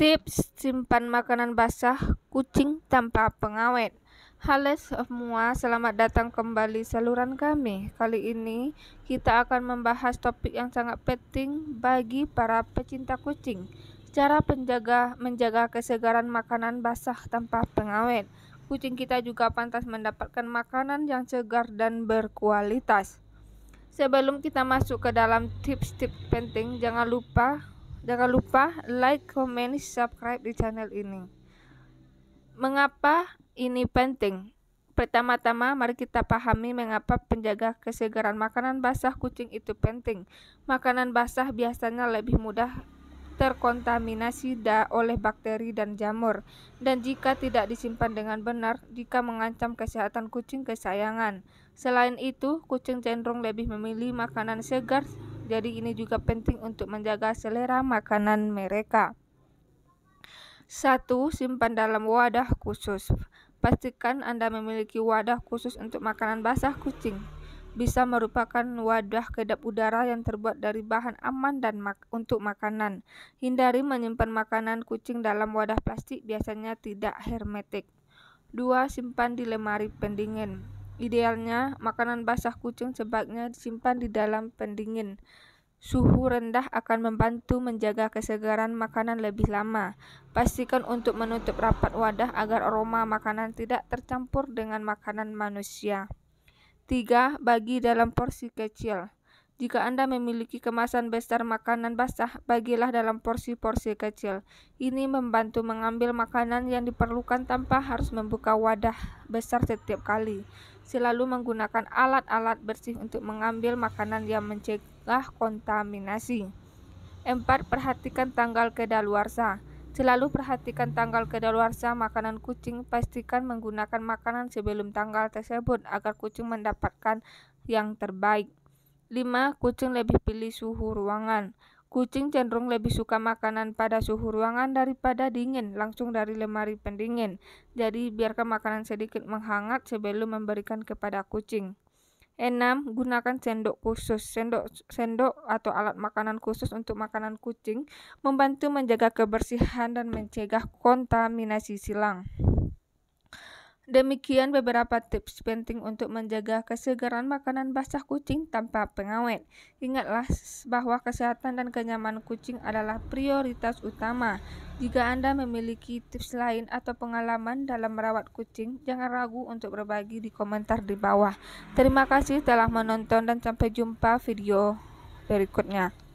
Tips simpan makanan basah kucing tanpa pengawet. Halo semua, selamat datang kembali saluran kami. Kali ini kita akan membahas topik yang sangat penting bagi para pecinta kucing. Cara penjaga menjaga kesegaran makanan basah tanpa pengawet. Kucing kita juga pantas mendapatkan makanan yang segar dan berkualitas. Sebelum kita masuk ke dalam tips-tips penting, jangan lupa Jangan lupa like, comment, subscribe di channel ini. Mengapa ini penting? Pertama-tama, mari kita pahami mengapa penjaga kesegaran makanan basah kucing itu penting. Makanan basah biasanya lebih mudah terkontaminasi da oleh bakteri dan jamur, dan jika tidak disimpan dengan benar, jika mengancam kesehatan kucing kesayangan. Selain itu, kucing cenderung lebih memilih makanan segar jadi ini juga penting untuk menjaga selera makanan mereka. 1. Simpan dalam wadah khusus. Pastikan Anda memiliki wadah khusus untuk makanan basah kucing. Bisa merupakan wadah kedap udara yang terbuat dari bahan aman dan mak untuk makanan. Hindari menyimpan makanan kucing dalam wadah plastik biasanya tidak hermetik. 2. Simpan di lemari pendingin. Idealnya, makanan basah kucing sebaiknya disimpan di dalam pendingin. Suhu rendah akan membantu menjaga kesegaran makanan lebih lama. Pastikan untuk menutup rapat wadah agar aroma makanan tidak tercampur dengan makanan manusia. 3. Bagi dalam porsi kecil. Jika Anda memiliki kemasan besar makanan basah, bagilah dalam porsi-porsi kecil. Ini membantu mengambil makanan yang diperlukan tanpa harus membuka wadah besar setiap kali. Selalu menggunakan alat-alat bersih untuk mengambil makanan yang mencegah kontaminasi. 4. Perhatikan tanggal kedaluarsa. Selalu perhatikan tanggal kedaluarsa makanan kucing. Pastikan menggunakan makanan sebelum tanggal tersebut agar kucing mendapatkan yang terbaik. 5. Kucing lebih pilih suhu ruangan. Kucing cenderung lebih suka makanan pada suhu ruangan daripada dingin langsung dari lemari pendingin. Jadi, biarkan makanan sedikit menghangat sebelum memberikan kepada kucing. 6. Gunakan sendok khusus. Sendok sendok atau alat makanan khusus untuk makanan kucing membantu menjaga kebersihan dan mencegah kontaminasi silang. Demikian beberapa tips penting untuk menjaga kesegaran makanan basah kucing tanpa pengawet. Ingatlah bahwa kesehatan dan kenyamanan kucing adalah prioritas utama. Jika Anda memiliki tips lain atau pengalaman dalam merawat kucing, jangan ragu untuk berbagi di komentar di bawah. Terima kasih telah menonton dan sampai jumpa video berikutnya.